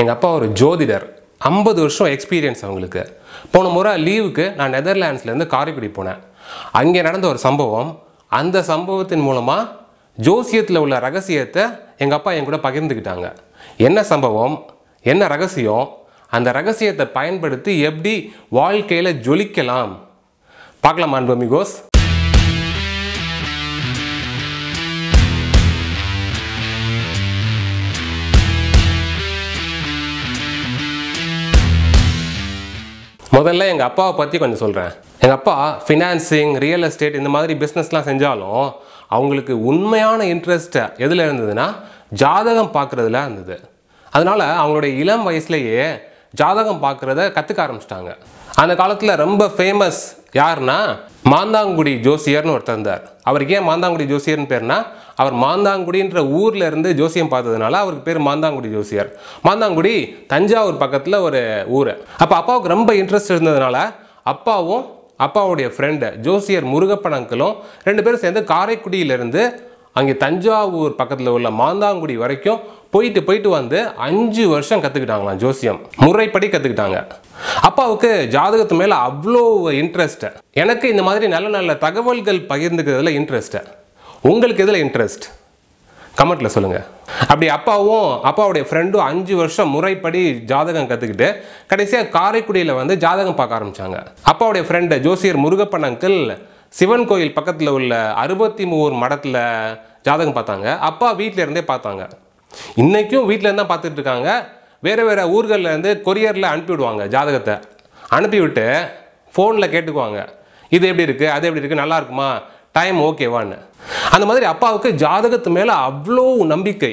எங்கள் அப்பா ஒரு ஜோதிடர் ஐம்பது வருஷம் எக்ஸ்பீரியன்ஸ் அவங்களுக்கு போன முறை லீவுக்கு நான் நெதர்லாண்ட்ஸ்லேருந்து காரைக்குடி போனேன் அங்கே நடந்த ஒரு சம்பவம் அந்த சம்பவத்தின் மூலமாக ஜோசியத்தில் உள்ள ரகசியத்தை எங்கள் அப்பா என் கூட பகிர்ந்துக்கிட்டாங்க என்ன சம்பவம் என்ன ரகசியம் அந்த ரகசியத்தை பயன்படுத்தி எப்படி வாழ்க்கையில் ஜொலிக்கலாம் பார்க்கலாமா அன்பமிகோஸ் மிகோஸ் முதல்ல எங்கள் அப்பாவை பற்றி கொஞ்சம் சொல்கிறேன் எங்கள் அப்பா ஃபினான்சிங் ரியல் எஸ்டேட் இந்த மாதிரி பிஸ்னஸ்லாம் செஞ்சாலும் அவங்களுக்கு உண்மையான இன்ட்ரெஸ்ட்டை எதில் இருந்ததுன்னா ஜாதகம் பார்க்குறதுல இருந்தது அதனால் அவங்களுடைய இளம் வயசுலேயே ஜாதகம் பார்க்குறத கற்றுக்க ஆரம்பிச்சிட்டாங்க அந்த காலத்தில் ரொம்ப ஃபேமஸ் யாருன்னா மாந்தாங்குடி ஜோசியர்னு ஒருத்தர் இருந்தார் அவருக்கு ஏன் மாந்தாங்குடி ஜோசியர்னு பேர்னா அவர் மாந்தாங்குடின்ற ஊரில் இருந்து ஜோசியம் பார்த்ததுனால அவருக்கு பேர் மாந்தாங்குடி ஜோசியார் மாந்தாங்குடி தஞ்சாவூர் பக்கத்தில் ஒரு ஊர் அப்போ அப்பாவுக்கு ரொம்ப இன்ட்ரெஸ்ட் இருந்ததுனால அப்பாவும் அப்பாவுடைய ஃப்ரெண்டு ஜோசியர் முருகப்பன் அங்கிளும் ரெண்டு பேரும் சேர்ந்து காரைக்குடியிலேருந்து அங்கே தஞ்சாவூர் பக்கத்தில் உள்ள மாந்தாங்குடி வரைக்கும் போயிட்டு போயிட்டு வந்து அஞ்சு வருஷம் கற்றுக்கிட்டாங்களாம் ஜோசியம் முறைப்படி கற்றுக்கிட்டாங்க அப்பாவுக்கு ஜாதகத்து மேலே அவ்வளோ இன்ட்ரெஸ்ட்டு எனக்கு இந்த மாதிரி நல்ல நல்ல தகவல்கள் பகிர்ந்துக்கிறதுல இன்ட்ரெஸ்ட்டு உங்களுக்கு எதில் இன்ட்ரெஸ்ட் கமெண்ட்டில் சொல்லுங்கள் அப்படி அப்பாவும் அப்பாவுடைய ஃப்ரெண்டும் அஞ்சு வருஷம் முறைப்படி ஜாதகம் கற்றுக்கிட்டு கடைசியாக காரைக்குடியில் வந்து ஜாதகம் பார்க்க ஆரம்பித்தாங்க அப்பாவுடைய ஃப்ரெண்டு ஜோசியர் முருகப்பன் அங்கிள் சிவன் கோயில் பக்கத்தில் உள்ள அறுபத்தி மூணு மடத்தில் ஜாதகம் பார்த்தாங்க அப்பா வீட்டில் இருந்தே பார்த்தாங்க இன்றைக்கும் வீட்டில் தான் பார்த்துட்டு இருக்காங்க வேறு வேறு ஊர்கள்லேருந்து கொரியரில் அனுப்பிவிடுவாங்க ஜாதகத்தை அனுப்பிவிட்டு ஃபோனில் கேட்டுக்குவாங்க இது எப்படி இருக்குது அது எப்படி இருக்குது நல்லா இருக்குமா டைம் ஓகேவான்னு அந்த மாதிரி அப்பாவுக்கு ஜாதகத்து மேலே அவ்வளோ நம்பிக்கை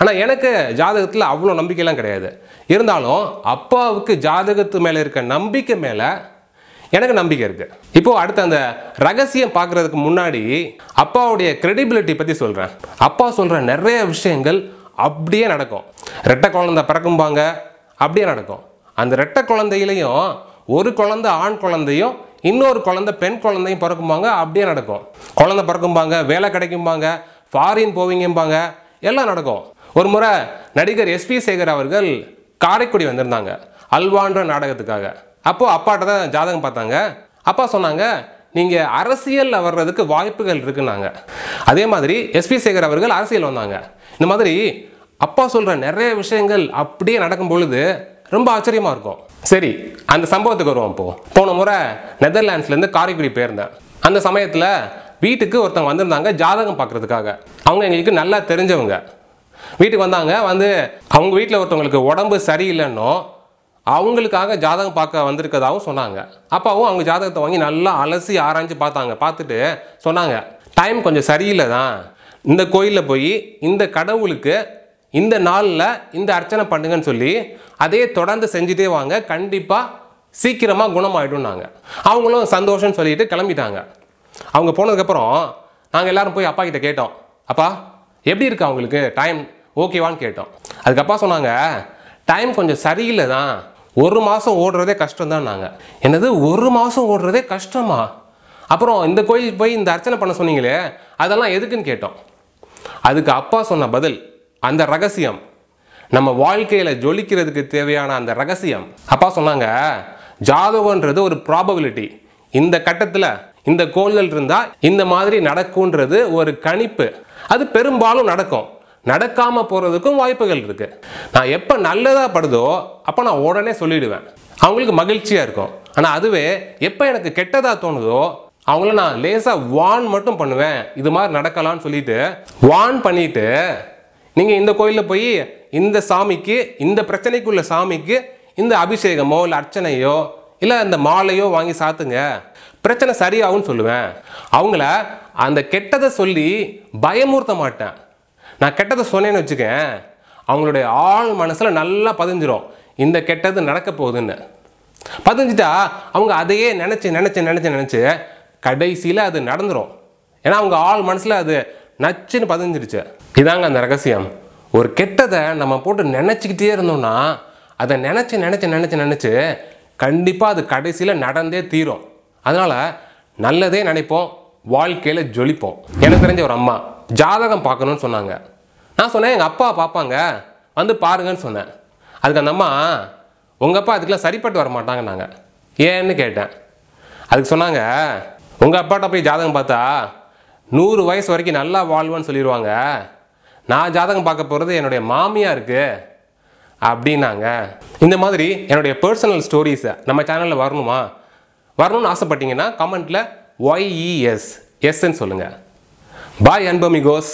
ஆனால் எனக்கு ஜாதகத்தில் அவ்வளோ நம்பிக்கைலாம் கிடையாது இருந்தாலும் அப்பாவுக்கு ஜாதகத்து மேலே இருக்க நம்பிக்கை மேலே எனக்கு நம்பிக்கை இருக்குது இப்போது அடுத்த அந்த ரகசியம் பார்க்குறதுக்கு முன்னாடி அப்பாவுடைய கிரெடிபிலிட்டி பற்றி சொல்கிறேன் அப்பா சொல்கிற நிறைய விஷயங்கள் அப்படியே நடக்கும் ரெட்டை குழந்தை பிறக்கும்பாங்க அப்படியே நடக்கும் அந்த ரெட்டை குழந்தையிலையும் ஒரு குழந்தை ஆண் குழந்தையும் இன்னொரு குழந்தை பெண் குழந்தையும் பிறக்கும்பாங்க அப்படியே நடக்கும் குழந்தை பிறக்கும்பாங்க வேலை கிடைக்கும்பாங்க ஃபாரின் போவீங்கம்பாங்க எல்லாம் நடக்கும் ஒரு முறை நடிகர் எஸ்பி சேகர் அவர்கள் காரைக்குடி வந்திருந்தாங்க அல்வான்ற நாடகத்துக்காக அப்போது அப்பாட்ட தான் ஜாதகம் பார்த்தாங்க அப்பா சொன்னாங்க நீங்கள் அரசியலில் வர்றதுக்கு வாய்ப்புகள் இருக்குன்னாங்க அதே மாதிரி எஸ்பி சேகர் அவர்கள் அரசியல் வந்தாங்க இந்த மாதிரி அப்பா சொல்கிற நிறைய விஷயங்கள் அப்படியே நடக்கும் பொழுது ரொம்ப ஆச்சரியமாக இருக்கும் சரி அந்த சம்பவத்துக்கு வருவோம் இப்போ போன முறை நெதர்லாண்ட்ஸ்லேருந்து காரைக்குடி போயிருந்தேன் அந்த சமயத்தில் வீட்டுக்கு ஒருத்தவங்க வந்திருந்தாங்க ஜாதகம் பார்க்குறதுக்காக அவங்க எங்களுக்கு நல்லா தெரிஞ்சவங்க வீட்டுக்கு வந்தாங்க வந்து அவங்க வீட்டில் ஒருத்தவங்களுக்கு உடம்பு சரியில்லைன்னும் அவங்களுக்காக ஜாதகம் பார்க்க வந்திருக்கதாகவும் சொன்னாங்க அப்பாவும் அவங்க ஜாதகத்தை வாங்கி நல்லா அலசி ஆராய்ஞ்சு பார்த்தாங்க பார்த்துட்டு சொன்னாங்க டைம் கொஞ்சம் சரியில்லை தான் இந்த கோயிலில் போய் இந்த கடவுளுக்கு இந்த நாளில் இந்த அர்ச்சனை பண்ணுங்கன்னு சொல்லி அதையே தொடர்ந்து செஞ்சுட்டே வாங்க கண்டிப்பாக சீக்கிரமாக குணமாயிடும் நாங்கள் அவங்களும் சந்தோஷம்னு சொல்லிட்டு கிளம்பிட்டாங்க அவங்க போனதுக்கப்புறம் நாங்கள் எல்லோரும் போய் அப்பா கிட்டே கேட்டோம் அப்பா எப்படி இருக்கு அவங்களுக்கு டைம் ஓகேவான்னு கேட்டோம் அதுக்கப்பா சொன்னாங்க டைம் கொஞ்சம் சரியில்லை தான் ஒரு மாதம் ஓடுறதே கஷ்டம் தான் நாங்கள் என்னது ஒரு மாதம் ஓடுறதே கஷ்டமா அப்புறம் இந்த கோயிலுக்கு போய் இந்த அர்ச்சனை பண்ண சொன்னீங்களே அதெல்லாம் எதுக்குன்னு கேட்டோம் அதுக்கு அப்பா சொன்ன பதில் அந்த ரகசியம் நம்ம வாழ்க்கையில் ஜொலிக்கிறதுக்கு தேவையான அந்த ரகசியம் அப்பா சொன்னாங்க ஜாதகன்றது ஒரு ப்ராபபிலிட்டி இந்த கட்டத்தில் இந்த கோள்கள் இருந்தால் இந்த மாதிரி நடக்கும்ன்றது ஒரு கணிப்பு அது பெரும்பாலும் நடக்கும் நடக்காமல் போகிறதுக்கும் வாய்ப்புகள் இருக்குது நான் எப்போ நல்லதாக படுதோ அப்போ நான் உடனே சொல்லிடுவேன் அவங்களுக்கு மகிழ்ச்சியாக இருக்கும் ஆனால் அதுவே எப்போ எனக்கு கெட்டதாக தோணுதோ அவங்கள நான் லேசாக வான் மட்டும் பண்ணுவேன் இது மாதிரி நடக்கலாம்னு சொல்லிட்டு வான் பண்ணிட்டு நீங்கள் இந்த கோயிலில் போய் இந்த சாமிக்கு இந்த பிரச்சனைக்குள்ள சாமிக்கு இந்த அபிஷேகமோ இல்லை அர்ச்சனையோ இல்லை அந்த மாலையோ வாங்கி சாத்துங்க பிரச்சனை சரியாகும்னு சொல்லுவேன் அவங்கள அந்த கெட்டதை சொல்லி பயமுறுத்த மாட்டேன் நான் கெட்டதை சொன்னேன்னு வச்சுக்கேன் அவங்களுடைய ஆள் மனசில் நல்லா பதிஞ்சிரும் இந்த கெட்டது நடக்க போகுதுன்னு பதிஞ்சிட்டா அவங்க அதையே நினச்சி நினச்சி நினச்சி நினச்சி கடைசியில் அது நடந்துடும் ஏன்னா அவங்க ஆள் மனசில் அது நச்சுன்னு பதிஞ்சிருச்சு இதாங்க அந்த ரகசியம் ஒரு கெட்டதை நம்ம போட்டு நினச்சிக்கிட்டே இருந்தோம்னா அதை நினச்சி நினச்சி நினச்சி நினச்சி கண்டிப்பாக அது கடைசியில் நடந்தே தீரும் அதனால் நல்லதே நினைப்போம் வாழ்க்கையில் ஜொலிப்போம் எனக்கு தெரிஞ்ச ஒரு அம்மா ஜாதகம் பார்க்கணும்னு சொன்னாங்க நான் சொன்னேன் எங்கள் அப்பா பார்ப்பாங்க வந்து பாருங்கன்னு சொன்னேன் அதுக்கு அந்த அம்மா உங்கள் அப்பா அதுக்கெலாம் சரிப்பட்டு வர மாட்டாங்க நாங்கள் ஏன்னு கேட்டேன் அதுக்கு சொன்னாங்க உங்கள் அப்பாட்ட போய் ஜாதகம் பார்த்தா நூறு வயசு வரைக்கும் நல்லா வாழ்வேன்னு சொல்லிடுவாங்க நான் ஜாதகம் பார்க்க போகிறது என்னுடைய இருக்குது அப்படின்னாங்க இந்த மாதிரி என்னுடைய பர்சனல் ஸ்டோரிஸை நம்ம சேனலில் வரணுமா வரணும்னு ஆசைப்பட்டீங்கன்னா கமெண்ட்டில் ஒய்இஎஸ் எஸ்ன்னு e சொல்லுங்கள் பாய் அன்பமிகோஸ்